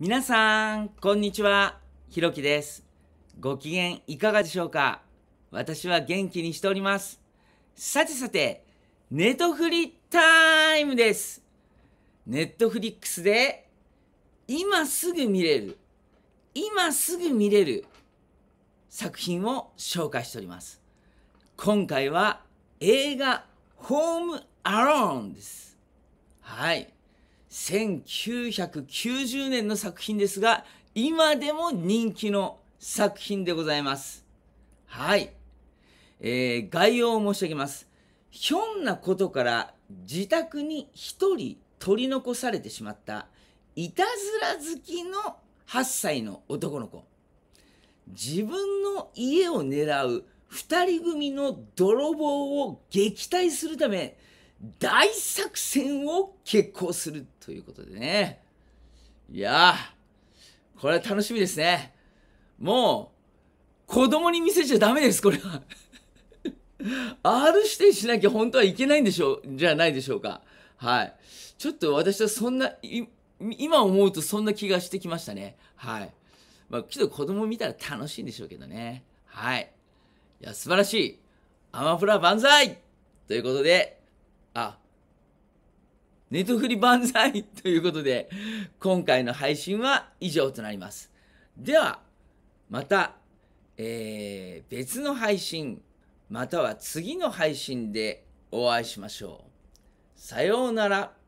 皆さん、こんにちは。ひろきです。ご機嫌いかがでしょうか私は元気にしております。さてさて、ネットフリタイムです。ネットフリックスで、今すぐ見れる、今すぐ見れる作品を紹介しております。今回は映画、ホームアローンです。はい。1990年の作品ですが、今でも人気の作品でございます。はい。えー、概要を申し上げます。ひょんなことから自宅に一人取り残されてしまったいたずら好きの8歳の男の子。自分の家を狙う2人組の泥棒を撃退するため、大作戦を決行するということでね。いやこれは楽しみですね。もう、子供に見せちゃダメです、これは。R 指定しなきゃ本当はいけないんでしょう、じゃないでしょうか。はい。ちょっと私はそんな、今思うとそんな気がしてきましたね。はい。まあ、っと子供見たら楽しいんでしょうけどね。はい。いや、素晴らしい。アマプラ万歳ということで、あ、ネトフリ万歳ということで、今回の配信は以上となります。では、また、えー、別の配信、または次の配信でお会いしましょう。さようなら。